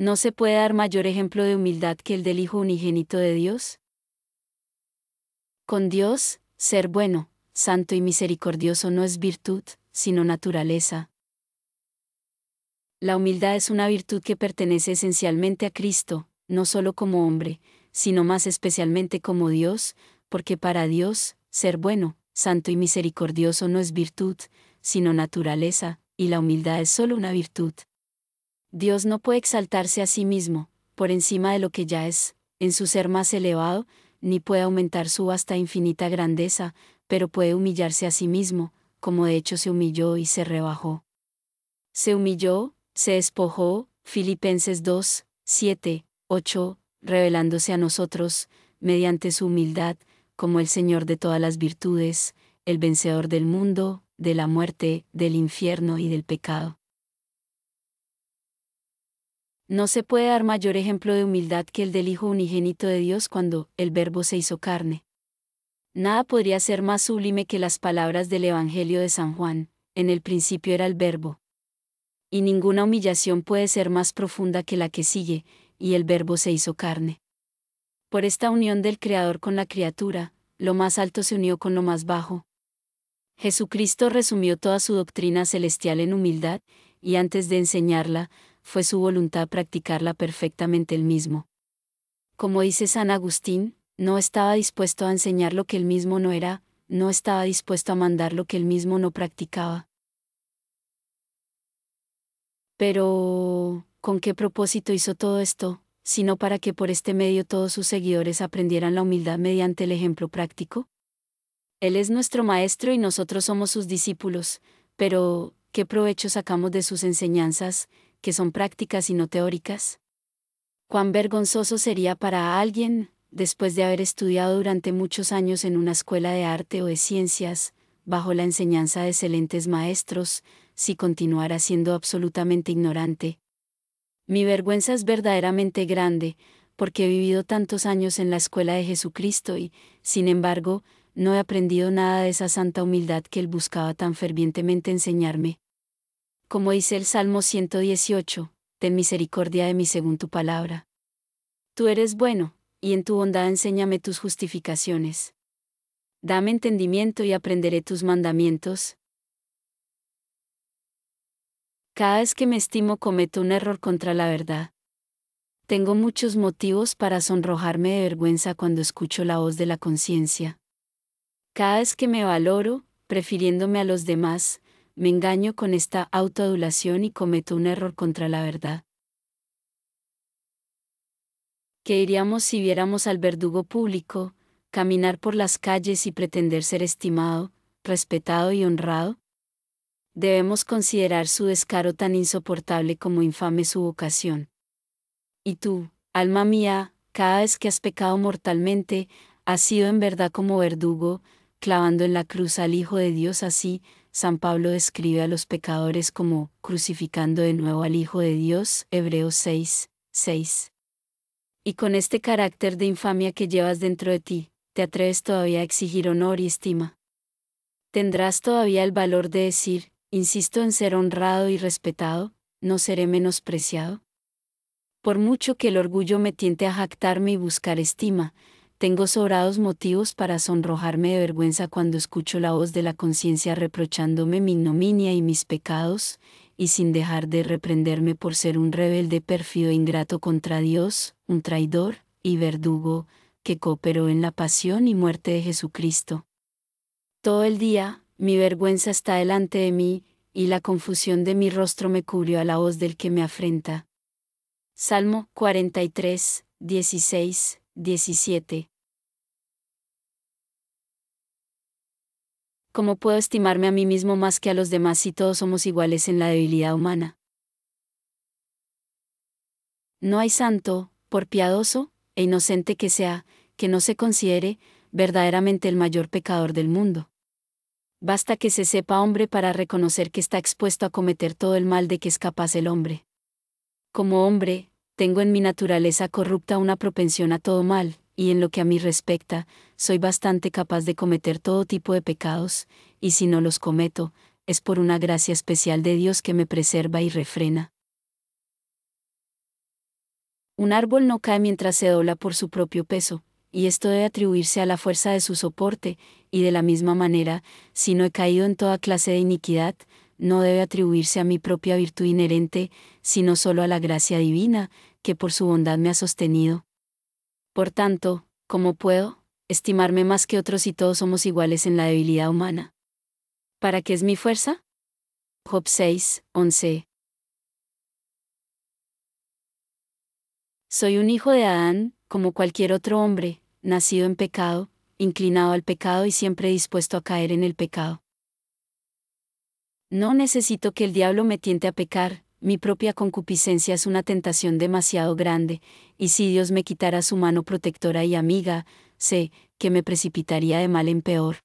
¿No se puede dar mayor ejemplo de humildad que el del Hijo unigénito de Dios? Con Dios, ser bueno, santo y misericordioso no es virtud, sino naturaleza. La humildad es una virtud que pertenece esencialmente a Cristo, no solo como hombre, sino más especialmente como Dios, porque para Dios, ser bueno, santo y misericordioso no es virtud, sino naturaleza, y la humildad es solo una virtud. Dios no puede exaltarse a sí mismo, por encima de lo que ya es, en su ser más elevado, ni puede aumentar su hasta e infinita grandeza, pero puede humillarse a sí mismo, como de hecho se humilló y se rebajó. Se humilló, se despojó, Filipenses 2, 7, 8, revelándose a nosotros, mediante su humildad, como el Señor de todas las virtudes, el vencedor del mundo, de la muerte, del infierno y del pecado. No se puede dar mayor ejemplo de humildad que el del Hijo unigénito de Dios cuando el Verbo se hizo carne. Nada podría ser más sublime que las palabras del Evangelio de San Juan, en el principio era el Verbo. Y ninguna humillación puede ser más profunda que la que sigue, y el Verbo se hizo carne. Por esta unión del Creador con la criatura, lo más alto se unió con lo más bajo. Jesucristo resumió toda su doctrina celestial en humildad, y antes de enseñarla, fue su voluntad practicarla perfectamente él mismo. Como dice San Agustín, no estaba dispuesto a enseñar lo que él mismo no era, no estaba dispuesto a mandar lo que él mismo no practicaba. Pero, ¿con qué propósito hizo todo esto, sino para que por este medio todos sus seguidores aprendieran la humildad mediante el ejemplo práctico? Él es nuestro Maestro y nosotros somos sus discípulos, pero, ¿qué provecho sacamos de sus enseñanzas, que son prácticas y no teóricas? ¿Cuán vergonzoso sería para alguien, después de haber estudiado durante muchos años en una escuela de arte o de ciencias, bajo la enseñanza de excelentes maestros, si continuara siendo absolutamente ignorante? Mi vergüenza es verdaderamente grande, porque he vivido tantos años en la escuela de Jesucristo y, sin embargo, no he aprendido nada de esa santa humildad que él buscaba tan fervientemente enseñarme como dice el Salmo 118, ten misericordia de mí según tu palabra. Tú eres bueno, y en tu bondad enséñame tus justificaciones. Dame entendimiento y aprenderé tus mandamientos. Cada vez que me estimo cometo un error contra la verdad. Tengo muchos motivos para sonrojarme de vergüenza cuando escucho la voz de la conciencia. Cada vez que me valoro, prefiriéndome a los demás, me engaño con esta autoadulación y cometo un error contra la verdad. ¿Qué iríamos si viéramos al verdugo público, caminar por las calles y pretender ser estimado, respetado y honrado? Debemos considerar su descaro tan insoportable como infame su vocación. Y tú, alma mía, cada vez que has pecado mortalmente, has sido en verdad como verdugo, clavando en la cruz al Hijo de Dios así, San Pablo describe a los pecadores como crucificando de nuevo al Hijo de Dios, Hebreos 6, 6. Y con este carácter de infamia que llevas dentro de ti, te atreves todavía a exigir honor y estima. Tendrás todavía el valor de decir, insisto en ser honrado y respetado, no seré menospreciado. Por mucho que el orgullo me tiente a jactarme y buscar estima, tengo sobrados motivos para sonrojarme de vergüenza cuando escucho la voz de la conciencia reprochándome mi ignominia y mis pecados, y sin dejar de reprenderme por ser un rebelde pérfido e ingrato contra Dios, un traidor y verdugo, que cooperó en la pasión y muerte de Jesucristo. Todo el día, mi vergüenza está delante de mí, y la confusión de mi rostro me cubrió a la voz del que me afrenta. Salmo 43, 16, 17 ¿cómo puedo estimarme a mí mismo más que a los demás si todos somos iguales en la debilidad humana? No hay santo, por piadoso e inocente que sea, que no se considere verdaderamente el mayor pecador del mundo. Basta que se sepa hombre para reconocer que está expuesto a cometer todo el mal de que es capaz el hombre. Como hombre, tengo en mi naturaleza corrupta una propensión a todo mal, y en lo que a mí respecta, soy bastante capaz de cometer todo tipo de pecados, y si no los cometo, es por una gracia especial de Dios que me preserva y refrena. Un árbol no cae mientras se dobla por su propio peso, y esto debe atribuirse a la fuerza de su soporte, y de la misma manera, si no he caído en toda clase de iniquidad, no debe atribuirse a mi propia virtud inherente, sino solo a la gracia divina, que por su bondad me ha sostenido. Por tanto, ¿cómo puedo, estimarme más que otros y todos somos iguales en la debilidad humana. ¿Para qué es mi fuerza? Job 6, 11. Soy un hijo de Adán, como cualquier otro hombre, nacido en pecado, inclinado al pecado y siempre dispuesto a caer en el pecado. No necesito que el diablo me tiente a pecar, mi propia concupiscencia es una tentación demasiado grande, y si Dios me quitara su mano protectora y amiga, sé que me precipitaría de mal en peor.